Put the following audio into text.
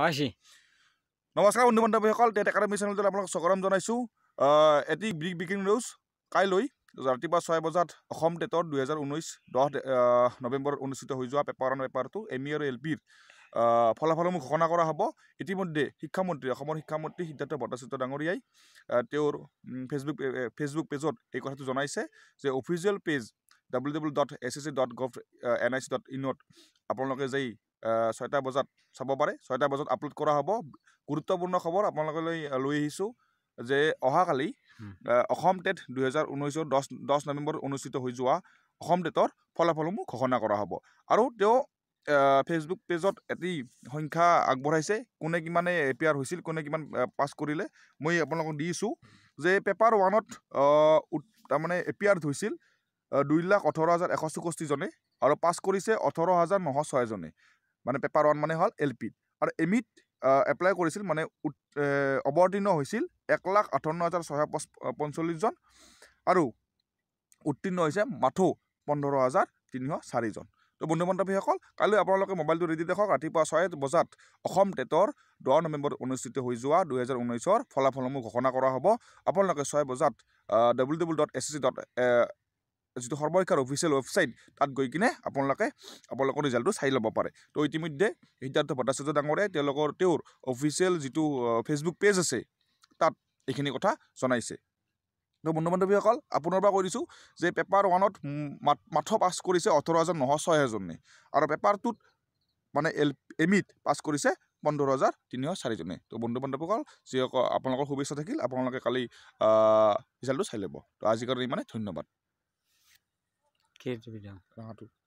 আহিছে নমস্কাৰ বন্ধু বান্ধৱীসকল একাডেমি চেনেলটোত আপোনাক স্বাগতম জনাইছোঁ এটি ব্ৰিক বিগিং নিউজ কাইলৈ ৰাতিপুৱা ছয় বজাত অসম টেটৰ দুহেজাৰ ঊনৈছ দহ নৱেম্বৰত অনুষ্ঠিত হৈ যোৱা পেপাৰ অন পেপাৰটো এম ই আৰু এল পিৰ ফলাফলসমূহ ঘোষণা কৰা হ'ব ইতিমধ্যে শিক্ষামন্ত্ৰী অসমৰ শিক্ষামন্ত্ৰী সিদ্ধাৰ্থ ভট্টাচাৰ্য ডাঙৰীয়াই তেওঁৰ ফেচবুক ফেচবুক পেজত এই কথাটো জনাইছে যে official page W W dot S S C dot gov N I C dot ইনত আপোনালোকে যেই ছয়টা বজাত চাব পাৰে ছয়টা বজাত আপলোড কৰা হ'ব গুৰুত্বপূৰ্ণ খবৰ আপোনালোকলৈ লৈ আহিছোঁ যে অহাকালি অসম টেট দুহেজাৰ ঊনৈছৰ দহ দহ নৱেম্বৰত অনুষ্ঠিত হৈ যোৱা অসম টেটৰ ফলাফলসমূহ ঘোষণা কৰা হ'ব আৰু তেওঁ ফেচবুক পেজত এটি সংখ্যা আগবঢ়াইছে কোনে কিমানে এপিয়াৰ হৈছিল কোনে কিমান পাছ কৰিলে মই আপোনালোকক দিছোঁ যে পেপাৰ ওৱানত তাৰমানে এপিয়াৰ হৈছিল দুই লাখ ওঠৰ হাজাৰ এশ চৌষষ্ঠিজনে আৰু পাছ কৰিছে ওঠৰ হাজাৰ নশ ছয়জনে মানে পেপাৰ ওৱান মানে হ'ল এল পিত আৰু এম ইত এপ্লাই কৰিছিল মানে অৱতীৰ্ণ হৈছিল এক লাখ আঠাৱন্ন হাজাৰ ছয়শ পঁচ পঞ্চল্লিছজন আৰু উত্তীৰ্ণ হৈছে মাথো পোন্ধৰ হাজাৰ তিনিশ চাৰিজন তো বন্ধু বান্ধৱীসকল কাইলৈ আপোনালোকে মোবাইলটো ৰেডি দেখক ৰাতিপুৱা ছয় বজাত অসম টেটৰ দহ নৱেম্বৰত অনুষ্ঠিত হৈ যোৱা দুহেজাৰ ঊনৈছৰ ফলাফলসমূহ ঘোষণা কৰা হ'ব আপোনালোকে ছয় বজাত W W dot S C dot যিটো সৰ্বশিক্ষাৰ অফিচিয়েল ৱেবছাইট তাত গৈ কিনে আপোনালোকে আপোনালোকৰ ৰিজাল্টটো চাই ল'ব পাৰে তো ইতিমধ্যে সিদ্ধাৰ্থ ভট্টাচাৰ্য ডাঙৰে তেওঁলোকৰ তেওঁৰ অফিচিয়েল যিটো ফেচবুক পেজ আছে তাত এইখিনি কথা জনাইছে তো বন্ধু বান্ধৱীসকল আপোনাৰ পৰা কৈ দিছোঁ যে পেপাৰ ওৱানত মাথ পাছ কৰিছে ওঠৰ হাজাৰ নশ ছয় এজনে আৰু পেপাৰ টুত মানে এল এম ইত পাছ কৰিছে পোন্ধৰ হাজাৰ তিনিশ চাৰিজনে তো বন্ধু বান্ধৱীসকল যিসকল আপোনালোকৰ শুভেচ্ছা থাকিল আপোনালোকে কালি ৰিজাল্টটো চাই ল'ব তো আজিৰ কাৰণে ইমানে ধন্যবাদ कीर्ति विद्या